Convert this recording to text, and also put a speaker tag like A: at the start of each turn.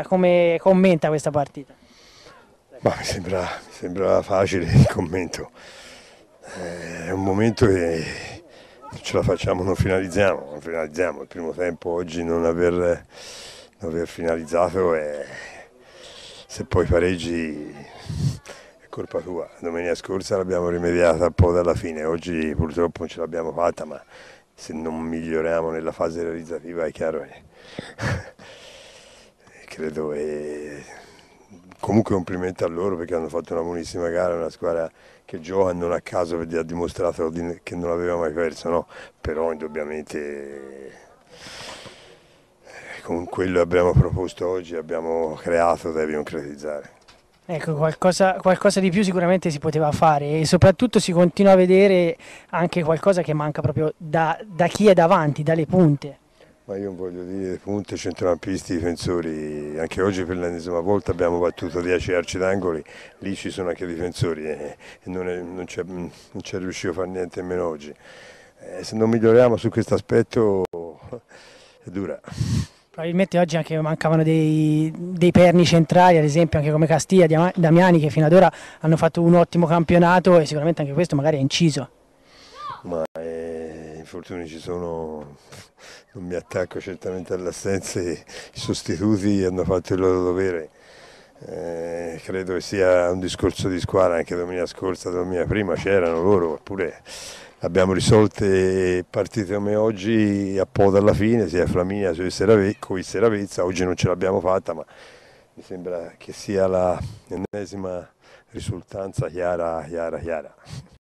A: Eh, come commenta questa partita?
B: Ma mi, sembra, mi sembra facile il commento. Eh, è un momento che non ce la facciamo, non finalizziamo, non finalizziamo. Il primo tempo oggi non aver, non aver finalizzato e se poi pareggi è colpa tua. Domenica scorsa l'abbiamo rimediata un po' dalla fine, oggi purtroppo non ce l'abbiamo fatta, ma se non miglioriamo nella fase realizzativa è chiaro che credo. E comunque complimenti a loro perché hanno fatto una buonissima gara, una squadra che gioca non a caso perché ha dimostrato che non aveva mai perso, no? però indubbiamente eh, con quello che abbiamo proposto oggi, abbiamo creato, devi concretizzare.
A: Ecco, qualcosa, qualcosa, di più sicuramente si poteva fare e soprattutto si continua a vedere anche qualcosa che manca proprio da, da chi è davanti, dalle punte.
B: Ma io voglio dire, punte, centrocampisti, difensori, anche oggi per l'ennesima volta abbiamo battuto 10 arci d'angoli, lì ci sono anche difensori eh, e non, c'è riuscito a fare niente nemmeno oggi. Eh, se non miglioriamo su questo aspetto è dura.
A: Probabilmente oggi anche mancavano dei, dei, perni centrali, ad esempio anche come Castiglia, Damiani che fino ad ora hanno fatto un ottimo campionato e sicuramente anche questo magari è inciso.
B: Ma, è... Eh, infortuni ci sono, non mi attacco certamente all'assenza, i sostituti hanno fatto il loro dovere. Eh, credo che sia un discorso di squadra, anche domenica scorsa, domenica prima c'erano loro, oppure abbiamo risolte partite come oggi a po' dalla fine, sia Flaminia con il Seravezza, oggi non ce l'abbiamo fatta, ma mi sembra che sia l'ennesima risultanza chiara, chiara, chiara.